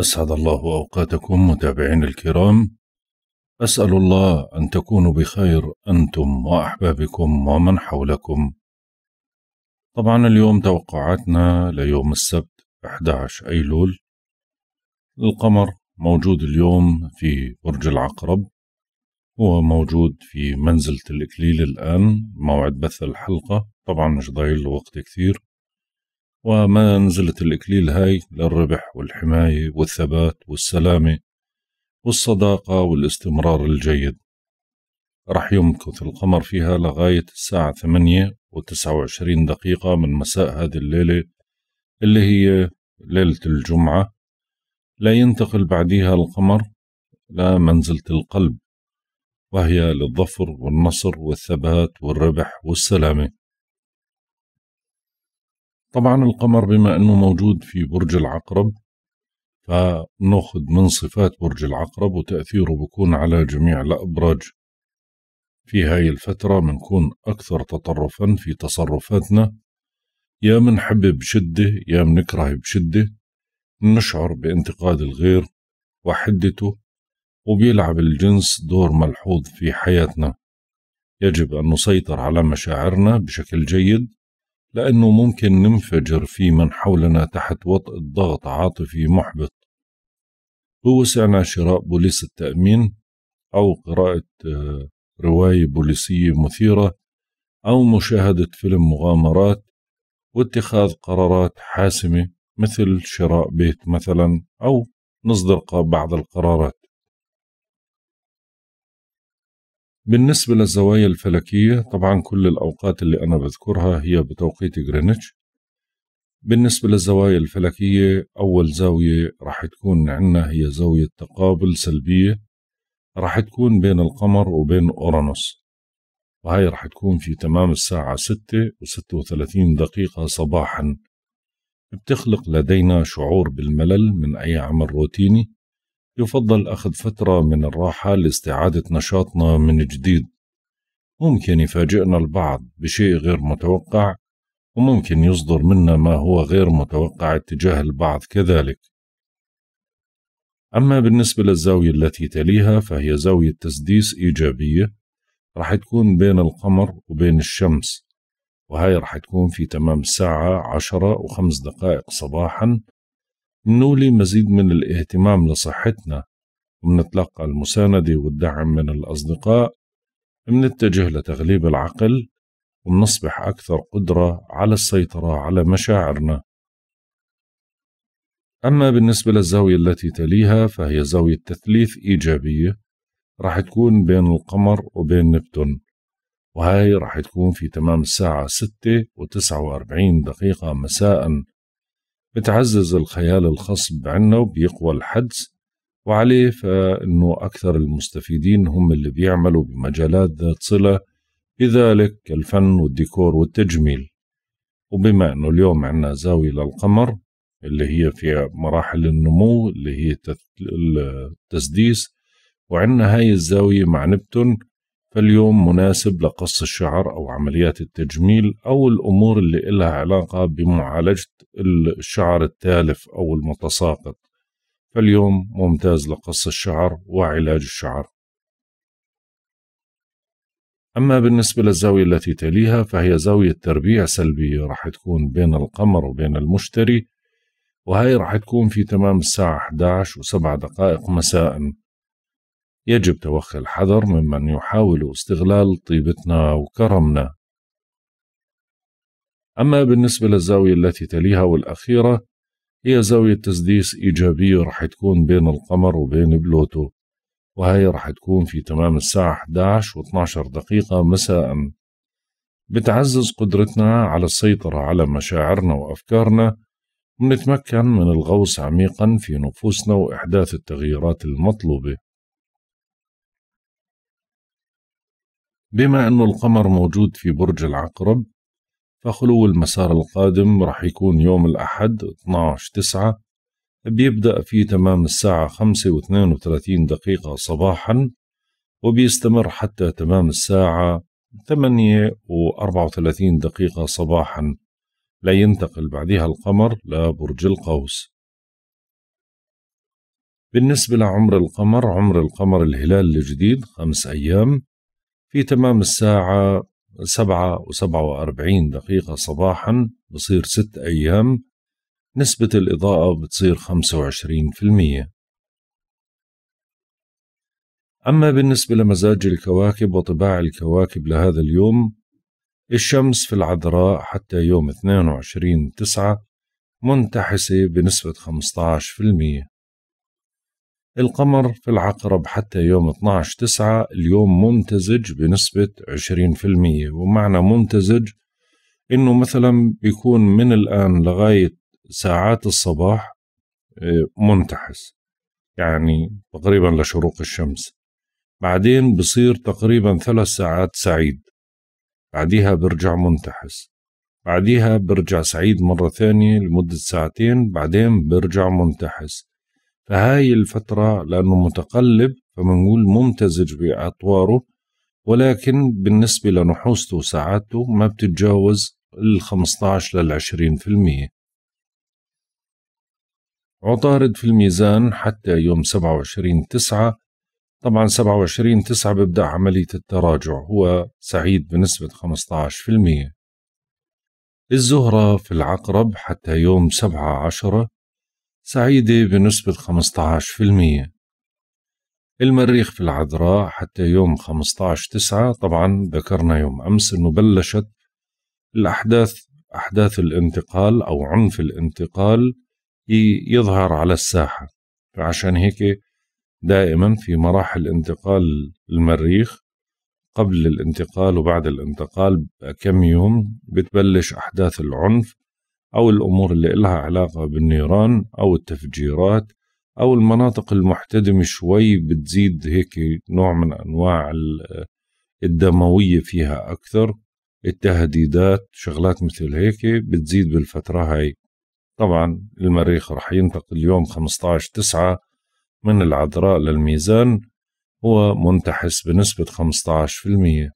أسعد الله أوقاتكم متابعين الكرام أسأل الله أن تكونوا بخير أنتم وأحبابكم ومن حولكم طبعا اليوم توقعاتنا ليوم السبت 11 أيلول القمر موجود اليوم في برج العقرب هو موجود في منزلة الإكليل الآن موعد بث الحلقة طبعا مش ضايل وقت كثير وما نزلت الإكليل هاي للربح والحماية والثبات والسلامة والصداقة والاستمرار الجيد رح يمكث القمر فيها لغاية الساعة ثمانية وتسعة وعشرين دقيقة من مساء هذه الليلة اللي هي ليلة الجمعة لا ينتقل بعديها القمر لمنزلة القلب وهي للظفر والنصر والثبات والربح والسلامة طبعا القمر بما أنه موجود في برج العقرب فنأخذ من صفات برج العقرب وتأثيره بكون على جميع الأبراج في هاي الفترة بنكون أكثر تطرفا في تصرفاتنا يا منحب بشدة يا منكره بشدة نشعر بانتقاد الغير وحدته وبيلعب الجنس دور ملحوظ في حياتنا يجب أن نسيطر على مشاعرنا بشكل جيد لأنه ممكن ننفجر في من حولنا تحت وطء الضغط عاطفي محبط بوسعنا شراء بوليس التأمين أو قراءة آه، رواية بوليسية مثيرة أو مشاهدة فيلم مغامرات واتخاذ قرارات حاسمة مثل شراء بيت مثلا أو نصدر بعض القرارات بالنسبة للزوايا الفلكية طبعا كل الأوقات اللي أنا بذكرها هي بتوقيت جرينتش بالنسبة للزوايا الفلكية أول زاوية راح تكون عندنا هي زاوية تقابل سلبية راح تكون بين القمر وبين أورانوس وهي راح تكون في تمام الساعة ستة وستة وثلاثين دقيقة صباحا بتخلق لدينا شعور بالملل من أي عمل روتيني يفضل أخذ فترة من الراحة لاستعادة نشاطنا من جديد ممكن يفاجئنا البعض بشيء غير متوقع وممكن يصدر منا ما هو غير متوقع اتجاه البعض كذلك أما بالنسبة للزاوية التي تليها فهي زاوية تسديس إيجابية راح تكون بين القمر وبين الشمس وهي راح تكون في تمام الساعة عشرة وخمس دقائق صباحا نولي مزيد من الاهتمام لصحتنا ومنتلقى المساندة والدعم من الأصدقاء منتجه لتغليب العقل ومنصبح أكثر قدرة على السيطرة على مشاعرنا أما بالنسبة للزاوية التي تليها فهي زاوية تثليث إيجابية راح تكون بين القمر وبين نبتون وهي راح تكون في تمام الساعة 6 و49 دقيقة مساء بتعزز الخيال الخصب بعنا وبيقوى الحدس وعليه فإنه أكثر المستفيدين هم اللي بيعملوا بمجالات ذات صلة بذلك الفن والديكور والتجميل وبما أنه اليوم عنا زاوية للقمر اللي هي في مراحل النمو اللي هي التسديس وعندنا هاي الزاوية مع نبتون فاليوم مناسب لقص الشعر أو عمليات التجميل أو الأمور اللي إلها علاقة بمعالجة الشعر التالف أو المتساقط فاليوم ممتاز لقص الشعر وعلاج الشعر أما بالنسبة للزاوية التي تليها فهي زاوية تربيع سلبية راح تكون بين القمر وبين المشتري وهي راح تكون في تمام الساعة 11 و7 دقائق مساءً يجب توخي الحذر ممن يحاول استغلال طيبتنا وكرمنا أما بالنسبة للزاوية التي تليها والأخيرة هي زاوية تسديس إيجابية رح تكون بين القمر وبين بلوتو وهي رح تكون في تمام الساعة 11 و 12 دقيقة مساء بتعزز قدرتنا على السيطرة على مشاعرنا وأفكارنا ونتمكن من الغوص عميقا في نفوسنا وإحداث التغييرات المطلوبة بما أنه القمر موجود في برج العقرب فخلو المسار القادم رح يكون يوم الأحد 12 تسعة بيبدأ في تمام الساعة خمسة واثنين وثلاثين دقيقة صباحا وبيستمر حتى تمام الساعة ثمانية وأربعة وثلاثين دقيقة صباحا لينتقل بعدها القمر لبرج القوس بالنسبة لعمر القمر عمر القمر الهلال الجديد خمس أيام في تمام الساعة سبعة وسبعة وأربعين دقيقة صباحا بصير ست أيام نسبة الإضاءة بتصير خمسة وعشرين في المية أما بالنسبة لمزاج الكواكب وطباع الكواكب لهذا اليوم الشمس في العذراء حتى يوم 22 تسعة منتحسة بنسبة 15% القمر في العقرب حتى يوم 12 9 اليوم ممتزج بنسبة 20% ومعنى ممتزج انه مثلا بيكون من الان لغاية ساعات الصباح آه، منتحس يعني تقريبا لشروق الشمس بعدين بصير تقريبا ثلاث ساعات سعيد بعديها برجع منتحس بعديها برجع سعيد مرة ثانية لمدة ساعتين بعدين برجع منتحس فهاي الفترة لأنه متقلب فمنقول ممتزج بأطواره ولكن بالنسبة لنحوسته وسعادته ما بتتجاوز ال 15 لل 20% في المية عطارد في الميزان حتى يوم 27 تسعة طبعا 27 تسعة ببدأ عملية التراجع هو سعيد بنسبة 15% في المية الزهرة في العقرب حتى يوم 7 عشرة سعيدة بنسبة 15% المريخ في العذراء حتى يوم 15 تسعة طبعا ذكرنا يوم أمس أنه بلشت الأحداث أحداث الانتقال أو عنف الانتقال يظهر على الساحة فعشان هيك دائما في مراحل انتقال المريخ قبل الانتقال وبعد الانتقال بكم يوم بتبلش أحداث العنف أو الأمور اللي إلها علاقة بالنيران أو التفجيرات أو المناطق المحتدمة شوي بتزيد هيك نوع من أنواع الدموية فيها أكثر التهديدات شغلات مثل هيك بتزيد بالفترة هاي طبعا المريخ رح ينتقل يوم 15 تسعة من العذراء للميزان هو منتحس بنسبة 15%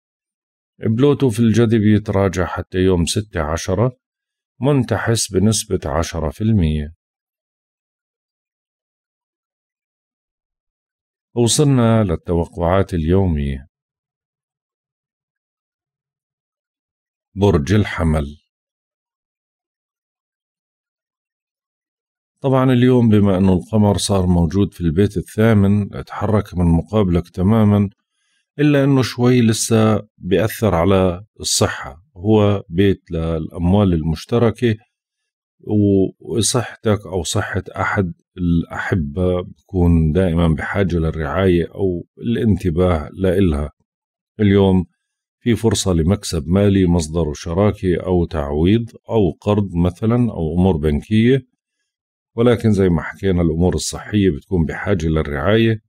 بلوتو في الجذب يتراجع حتى يوم ستة عشرة منتحس بنسبة عشرة في المية وصلنا للتوقعات اليومية برج الحمل طبعا اليوم بما أنه القمر صار موجود في البيت الثامن اتحرك من مقابلك تماما الا انه شوي لسه بياثر على الصحه هو بيت للاموال المشتركه وصحتك او صحه احد الاحبه بكون دائما بحاجه للرعايه او الانتباه لإلها اليوم في فرصة لمكسب مالي مصدر شراكة أو تعويض أو قرض مثلا أو أمور بنكية ولكن زي ما حكينا الأمور الصحية بتكون بحاجة للرعاية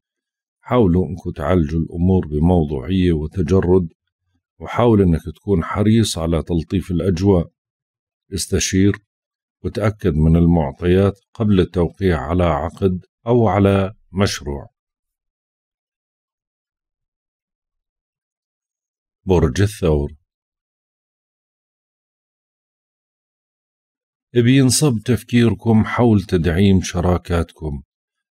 حاولوا انكم تعالجوا الامور بموضوعيه وتجرد وحاول انك تكون حريص على تلطيف الاجواء استشير وتاكد من المعطيات قبل التوقيع على عقد او على مشروع برج الثور بينصب تفكيركم حول تدعيم شراكاتكم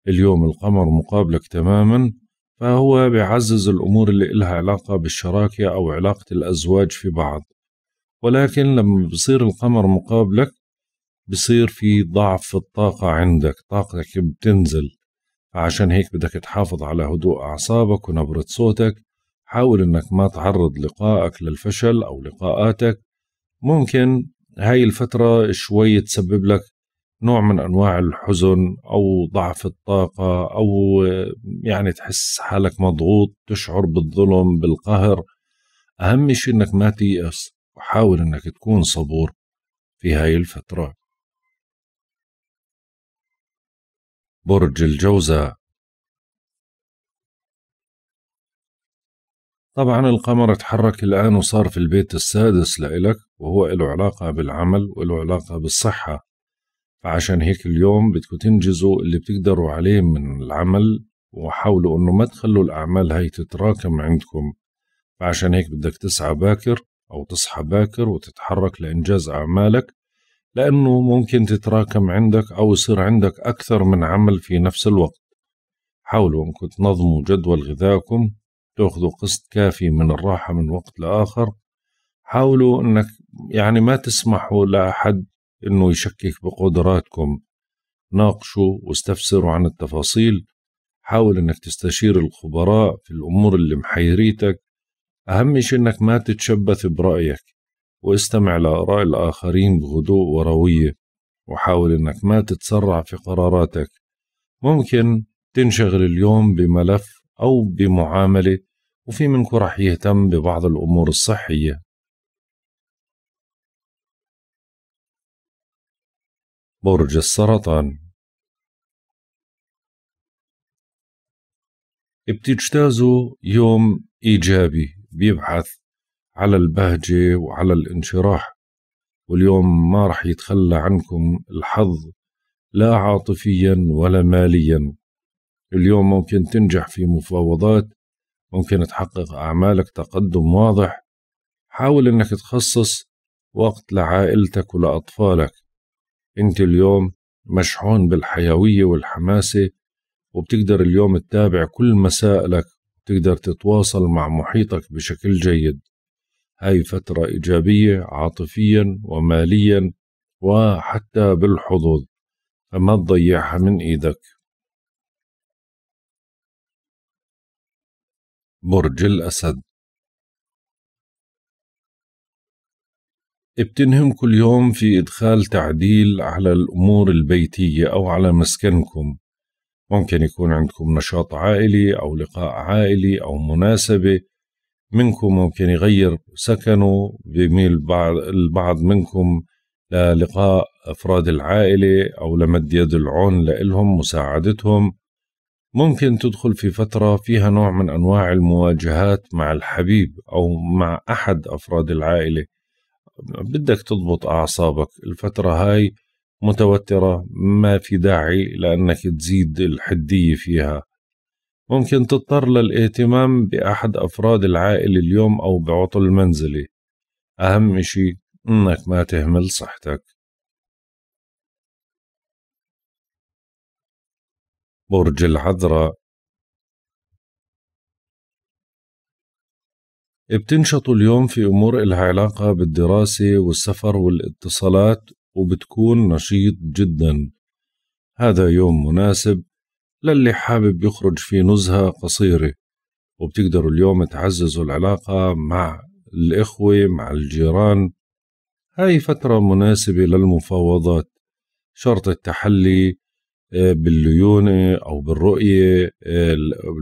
اليوم القمر مقابلك تماما فهو بيعزز الأمور اللي إلها علاقة بالشراكة أو علاقة الأزواج في بعض ولكن لما بصير القمر مقابلك بصير في ضعف في الطاقة عندك طاقتك بتنزل عشان هيك بدك تحافظ على هدوء أعصابك ونبرة صوتك حاول إنك ما تعرض لقائك للفشل أو لقاءاتك ممكن هاي الفترة شوي تسبب لك نوع من انواع الحزن او ضعف الطاقه او يعني تحس حالك مضغوط تشعر بالظلم بالقهر اهم شيء انك ما تيأس وحاول انك تكون صبور في هاي الفتره برج الجوزاء طبعا القمر تحرك الآن وصار في البيت السادس لإلك وهو له علاقة بالعمل وله علاقة بالصحة فعشان هيك اليوم بدكم تنجزوا اللي بتقدروا عليه من العمل وحاولوا انه ما تخلوا الاعمال هاي تتراكم عندكم فعشان هيك بدك تسعى باكر او تصحى باكر وتتحرك لانجاز اعمالك لانه ممكن تتراكم عندك او يصير عندك اكثر من عمل في نفس الوقت حاولوا انكم تنظموا جدول غذائكم تاخذوا قسط كافي من الراحه من وقت لاخر حاولوا انك يعني ما تسمحوا لاحد انه يشكك بقدراتكم ناقشوا واستفسروا عن التفاصيل حاول انك تستشير الخبراء في الامور اللي محيريتك اهم شيء انك ما تتشبث برايك واستمع لاراء الاخرين بهدوء ورويه وحاول انك ما تتسرع في قراراتك ممكن تنشغل اليوم بملف او بمعامله وفي منكم رح يهتم ببعض الامور الصحيه برج السرطان بتجتازوا يوم إيجابي بيبحث على البهجة وعلى الانشراح واليوم ما رح يتخلى عنكم الحظ لا عاطفيا ولا ماليا اليوم ممكن تنجح في مفاوضات ممكن تحقق أعمالك تقدم واضح حاول أنك تخصص وقت لعائلتك ولأطفالك أنت اليوم مشحون بالحيوية والحماسة وبتقدر اليوم تتابع كل مسائلك وتقدر تتواصل مع محيطك بشكل جيد هاي فترة إيجابية عاطفيا وماليا وحتى بالحظوظ فما تضيعها من إيدك برج الأسد بتنهم كل يوم في إدخال تعديل على الأمور البيتية أو على مسكنكم ممكن يكون عندكم نشاط عائلي أو لقاء عائلي أو مناسبة منكم ممكن يغير سكنه بيميل البعض منكم للقاء أفراد العائلة أو لمد يد العون لإلهم مساعدتهم ممكن تدخل في فترة فيها نوع من أنواع المواجهات مع الحبيب أو مع أحد أفراد العائلة بدك تضبط أعصابك الفترة هاي متوترة ما في داعي لأنك تزيد الحدية فيها ممكن تضطر للاهتمام بأحد أفراد العائلة اليوم أو بعطل منزلي أهم إشي إنك ما تهمل صحتك برج العذراء بتنشطوا اليوم في أمور إلها علاقة بالدراسة والسفر والاتصالات وبتكون نشيط جدا هذا يوم مناسب للي حابب يخرج في نزهة قصيرة وبتقدروا اليوم تعززوا العلاقة مع الإخوة مع الجيران هاي فترة مناسبة للمفاوضات شرط التحلي آه، بالليونة أو بالرؤية آه،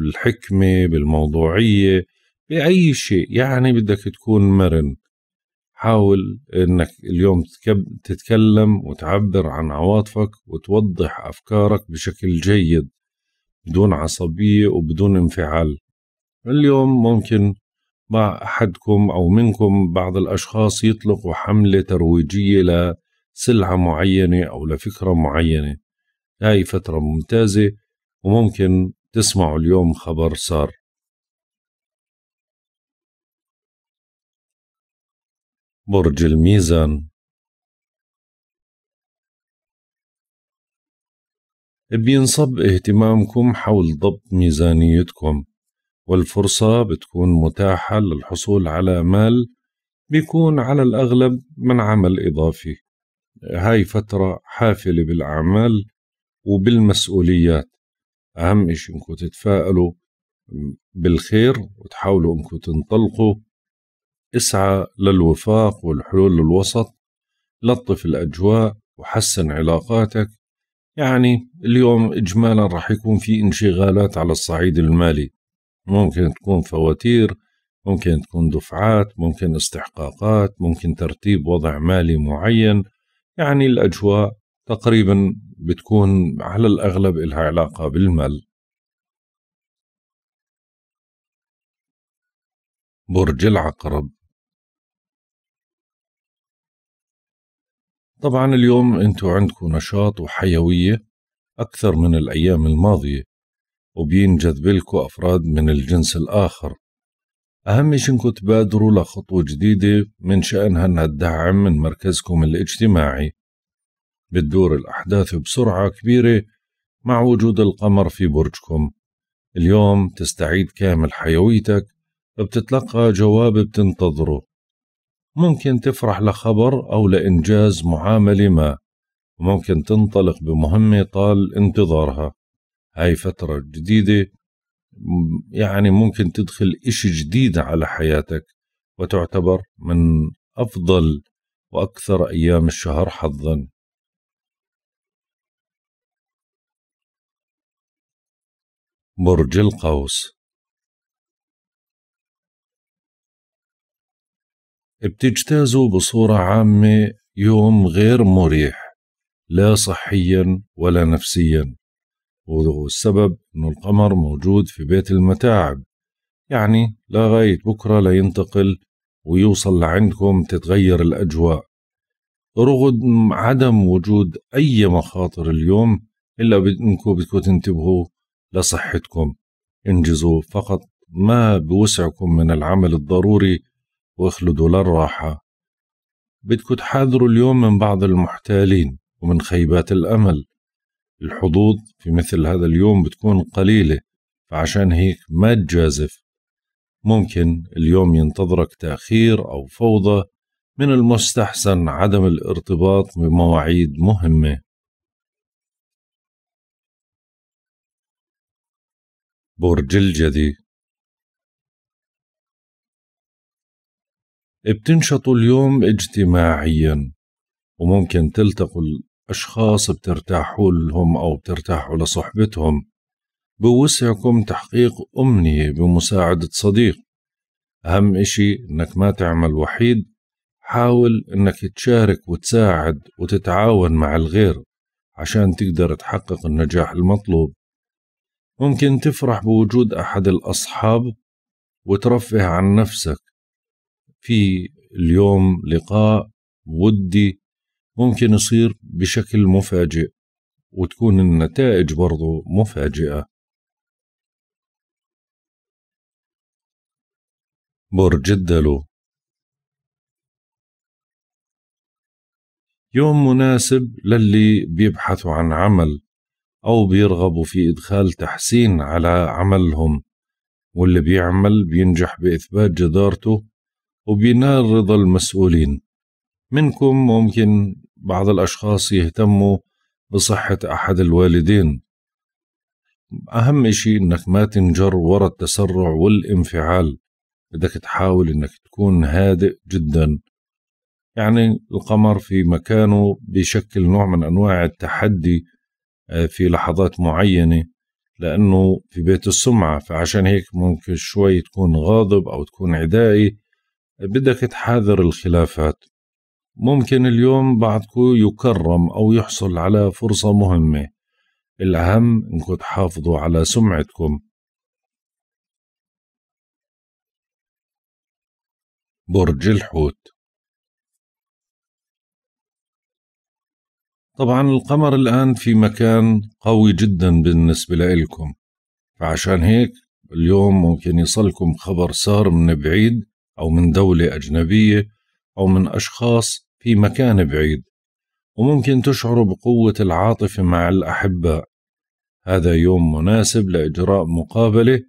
الحكمة بالموضوعية بأي شيء يعني بدك تكون مرن حاول انك اليوم تتكلم وتعبر عن عواطفك وتوضح افكارك بشكل جيد بدون عصبيه وبدون انفعال اليوم ممكن مع احدكم او منكم بعض الاشخاص يطلقوا حمله ترويجيه لسلعه معينه او لفكره معينه هاي فتره ممتازه وممكن تسمعوا اليوم خبر صار برج الميزان بينصب اهتمامكم حول ضبط ميزانيتكم والفرصة بتكون متاحة للحصول على مال بيكون على الأغلب من عمل إضافي هاي فترة حافلة بالأعمال وبالمسؤوليات أهم إشي إنكم تتفائلوا بالخير وتحاولوا إنكم تنطلقوا اسعى للوفاق والحلول الوسط لطف الأجواء وحسن علاقاتك يعني اليوم إجمالا راح يكون في انشغالات على الصعيد المالي ممكن تكون فواتير ممكن تكون دفعات ممكن استحقاقات ممكن ترتيب وضع مالي معين يعني الأجواء تقريبا بتكون على الأغلب إلها علاقة بالمال برج العقرب طبعا اليوم انتو عندكم نشاط وحيوية أكثر من الأيام الماضية وبينجذب لكم أفراد من الجنس الآخر أهم شيء إنكم تبادروا لخطوة جديدة من شأنها إنها تدعم من مركزكم الاجتماعي بتدور الأحداث بسرعة كبيرة مع وجود القمر في برجكم اليوم تستعيد كامل حيويتك بتتلقى جواب بتنتظره ممكن تفرح لخبر أو لإنجاز معاملة ما وممكن تنطلق بمهمة طال انتظارها هاي فترة جديدة يعني ممكن تدخل إشي جديد على حياتك وتعتبر من أفضل وأكثر أيام الشهر حظا برج القوس بتجتازوا بصورة عامة يوم غير مريح لا صحيا ولا نفسيا والسبب أن القمر موجود في بيت المتاعب يعني لغاية بكرة لينتقل ويوصل لعندكم تتغير الأجواء رغم عدم وجود أي مخاطر اليوم إلا بأنكم بدكم تنتبهوا لصحتكم انجزوا فقط ما بوسعكم من العمل الضروري واخلدوا للراحة بدكم تحاذروا اليوم من بعض المحتالين ومن خيبات الأمل الحظوظ في مثل هذا اليوم بتكون قليلة فعشان هيك ما تجازف ممكن اليوم ينتظرك تأخير أو فوضى من المستحسن عدم الارتباط بمواعيد مهمة برج الجدي بتنشطوا اليوم اجتماعيا وممكن تلتقوا الأشخاص بترتاحوا لهم أو بترتاحوا لصحبتهم بوسعكم تحقيق أمنية بمساعدة صديق أهم إشي إنك ما تعمل وحيد حاول إنك تشارك وتساعد وتتعاون مع الغير عشان تقدر تحقق النجاح المطلوب ممكن تفرح بوجود أحد الأصحاب وترفه عن نفسك في اليوم لقاء ودي ممكن يصير بشكل مفاجئ وتكون النتائج برضو مفاجئة برج الدلو يوم مناسب للي بيبحثوا عن عمل أو بيرغبوا في إدخال تحسين على عملهم واللي بيعمل بينجح بإثبات جدارته وبناء رضا المسؤولين منكم ممكن بعض الأشخاص يهتموا بصحة أحد الوالدين أهم شيء إنك ما تنجر ورا التسرع والانفعال بدك تحاول إنك تكون هادئ جدا يعني القمر في مكانه بشكل نوع من أنواع التحدي آه، في لحظات معينة لأنه في بيت السمعة فعشان هيك ممكن شوي تكون غاضب أو تكون عدائي بدك تحاذر الخلافات ممكن اليوم بعدكم يكرم أو يحصل على فرصة مهمة الأهم إنكم تحافظوا على سمعتكم برج الحوت طبعا القمر الآن في مكان قوي جدا بالنسبة لإلكم فعشان هيك اليوم ممكن يصلكم خبر سار من بعيد أو من دولة أجنبية أو من أشخاص في مكان بعيد وممكن تشعروا بقوة العاطفة مع الأحباء هذا يوم مناسب لإجراء مقابلة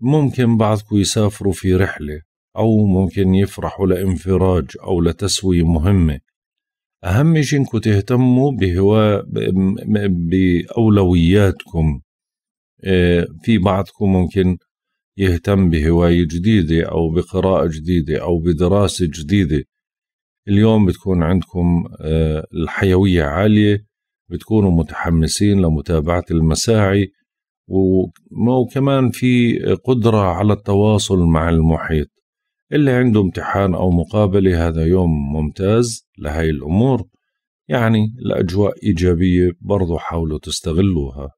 ممكن بعضكم يسافروا في رحلة أو ممكن يفرحوا لانفراج أو لتسوية مهمة أهم شيء إنكم تهتموا بهوا بأولوياتكم آه، في بعضكم ممكن يهتم بهواية جديدة أو بقراءة جديدة أو بدراسة جديدة اليوم بتكون عندكم آه، الحيوية عالية بتكونوا متحمسين لمتابعة المساعي وكمان في قدرة على التواصل مع المحيط اللي عنده امتحان أو مقابلة هذا يوم ممتاز لهي الأمور يعني الأجواء إيجابية برضو حاولوا تستغلوها